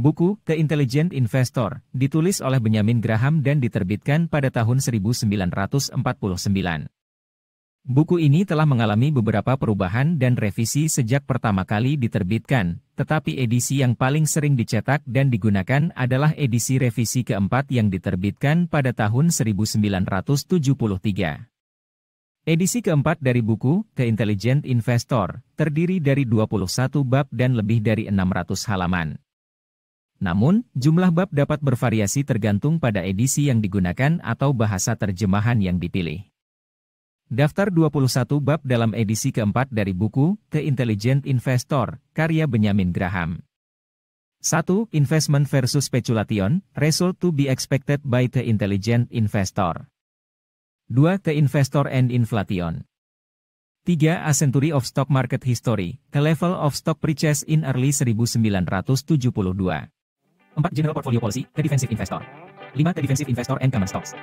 Buku The Intelligent Investor ditulis oleh Benjamin Graham dan diterbitkan pada tahun 1949. Buku ini telah mengalami beberapa perubahan dan revisi sejak pertama kali diterbitkan, tetapi edisi yang paling sering dicetak dan digunakan adalah edisi revisi keempat yang diterbitkan pada tahun 1973. Edisi keempat dari buku, The Intelligent Investor, terdiri dari 21 bab dan lebih dari 600 halaman. Namun, jumlah bab dapat bervariasi tergantung pada edisi yang digunakan atau bahasa terjemahan yang dipilih. Daftar 21 bab dalam edisi keempat dari buku The Intelligent Investor, karya Benjamin Graham. 1. Investment versus speculation, result to be expected by the intelligent investor. 2. The investor and inflation. 3. A Century of Stock Market History, The Level of Stock Purchase in Early 1972. 4. General Portfolio Policy, The Defensive Investor. 5. The Defensive Investor and Common Stocks.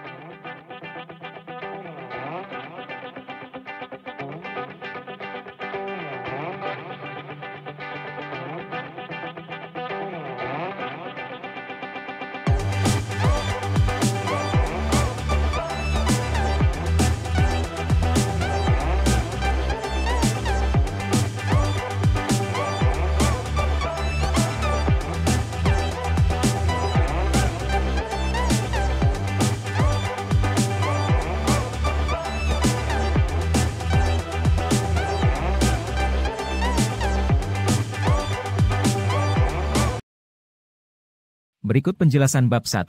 Berikut penjelasan bab 1.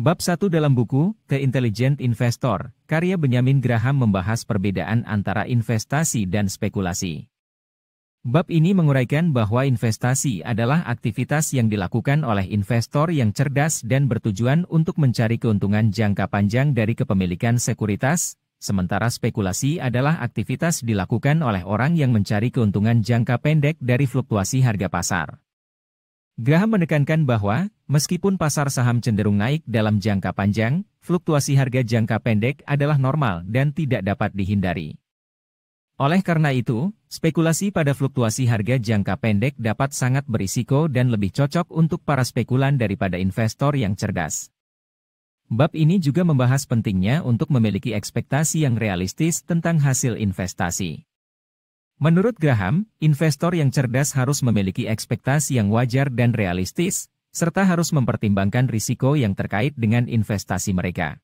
Bab 1 dalam buku The Intelligent Investor, karya Benjamin Graham membahas perbedaan antara investasi dan spekulasi. Bab ini menguraikan bahwa investasi adalah aktivitas yang dilakukan oleh investor yang cerdas dan bertujuan untuk mencari keuntungan jangka panjang dari kepemilikan sekuritas, sementara spekulasi adalah aktivitas dilakukan oleh orang yang mencari keuntungan jangka pendek dari fluktuasi harga pasar. Graham menekankan bahwa, meskipun pasar saham cenderung naik dalam jangka panjang, fluktuasi harga jangka pendek adalah normal dan tidak dapat dihindari. Oleh karena itu, spekulasi pada fluktuasi harga jangka pendek dapat sangat berisiko dan lebih cocok untuk para spekulan daripada investor yang cerdas. Bab ini juga membahas pentingnya untuk memiliki ekspektasi yang realistis tentang hasil investasi. Menurut Graham, investor yang cerdas harus memiliki ekspektasi yang wajar dan realistis, serta harus mempertimbangkan risiko yang terkait dengan investasi mereka.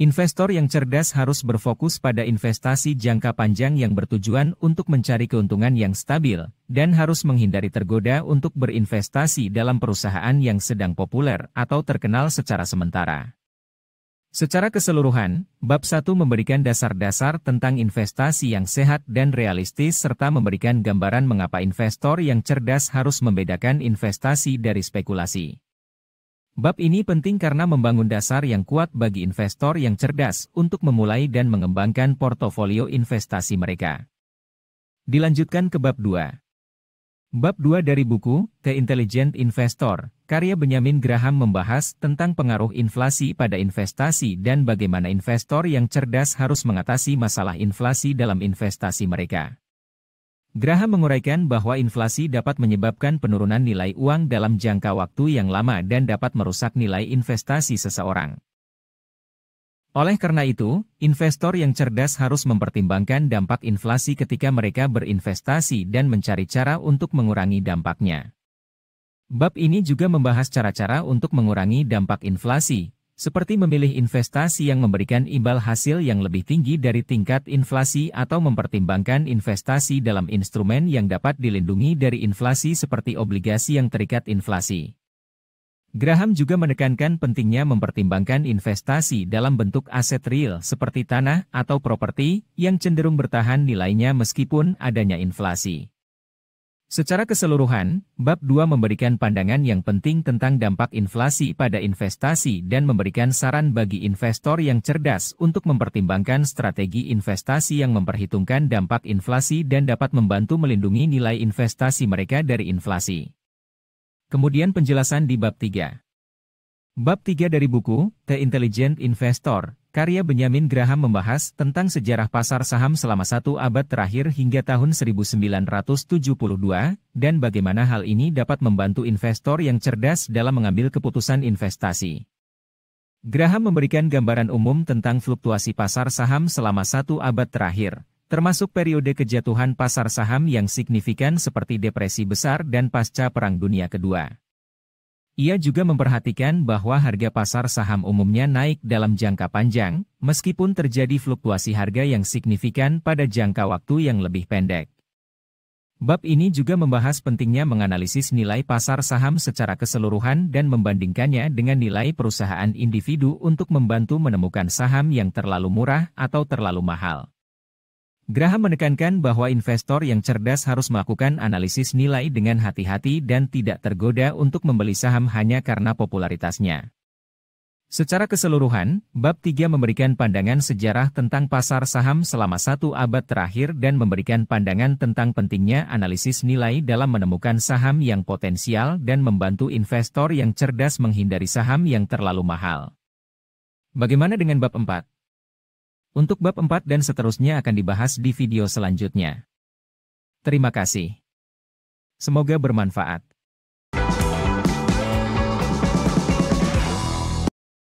Investor yang cerdas harus berfokus pada investasi jangka panjang yang bertujuan untuk mencari keuntungan yang stabil, dan harus menghindari tergoda untuk berinvestasi dalam perusahaan yang sedang populer atau terkenal secara sementara. Secara keseluruhan, bab 1 memberikan dasar-dasar tentang investasi yang sehat dan realistis serta memberikan gambaran mengapa investor yang cerdas harus membedakan investasi dari spekulasi. Bab ini penting karena membangun dasar yang kuat bagi investor yang cerdas untuk memulai dan mengembangkan portofolio investasi mereka. Dilanjutkan ke bab 2. Bab 2 dari buku The Intelligent Investor, karya Benjamin Graham membahas tentang pengaruh inflasi pada investasi dan bagaimana investor yang cerdas harus mengatasi masalah inflasi dalam investasi mereka. Graham menguraikan bahwa inflasi dapat menyebabkan penurunan nilai uang dalam jangka waktu yang lama dan dapat merusak nilai investasi seseorang. Oleh karena itu, investor yang cerdas harus mempertimbangkan dampak inflasi ketika mereka berinvestasi dan mencari cara untuk mengurangi dampaknya. Bab ini juga membahas cara-cara untuk mengurangi dampak inflasi, seperti memilih investasi yang memberikan imbal hasil yang lebih tinggi dari tingkat inflasi atau mempertimbangkan investasi dalam instrumen yang dapat dilindungi dari inflasi seperti obligasi yang terikat inflasi. Graham juga menekankan pentingnya mempertimbangkan investasi dalam bentuk aset real seperti tanah atau properti yang cenderung bertahan nilainya meskipun adanya inflasi. Secara keseluruhan, bab 2 memberikan pandangan yang penting tentang dampak inflasi pada investasi dan memberikan saran bagi investor yang cerdas untuk mempertimbangkan strategi investasi yang memperhitungkan dampak inflasi dan dapat membantu melindungi nilai investasi mereka dari inflasi. Kemudian penjelasan di bab 3. Bab 3 dari buku The Intelligent Investor, karya Benjamin Graham membahas tentang sejarah pasar saham selama satu abad terakhir hingga tahun 1972, dan bagaimana hal ini dapat membantu investor yang cerdas dalam mengambil keputusan investasi. Graham memberikan gambaran umum tentang fluktuasi pasar saham selama satu abad terakhir, termasuk periode kejatuhan pasar saham yang signifikan seperti depresi besar dan pasca Perang Dunia Kedua. Ia juga memperhatikan bahwa harga pasar saham umumnya naik dalam jangka panjang, meskipun terjadi fluktuasi harga yang signifikan pada jangka waktu yang lebih pendek. Bab ini juga membahas pentingnya menganalisis nilai pasar saham secara keseluruhan dan membandingkannya dengan nilai perusahaan individu untuk membantu menemukan saham yang terlalu murah atau terlalu mahal. Graham menekankan bahwa investor yang cerdas harus melakukan analisis nilai dengan hati-hati dan tidak tergoda untuk membeli saham hanya karena popularitasnya. Secara keseluruhan, bab 3 memberikan pandangan sejarah tentang pasar saham selama satu abad terakhir dan memberikan pandangan tentang pentingnya analisis nilai dalam menemukan saham yang potensial dan membantu investor yang cerdas menghindari saham yang terlalu mahal. Bagaimana dengan bab 4? Untuk bab 4 dan seterusnya akan dibahas di video selanjutnya. Terima kasih. Semoga bermanfaat.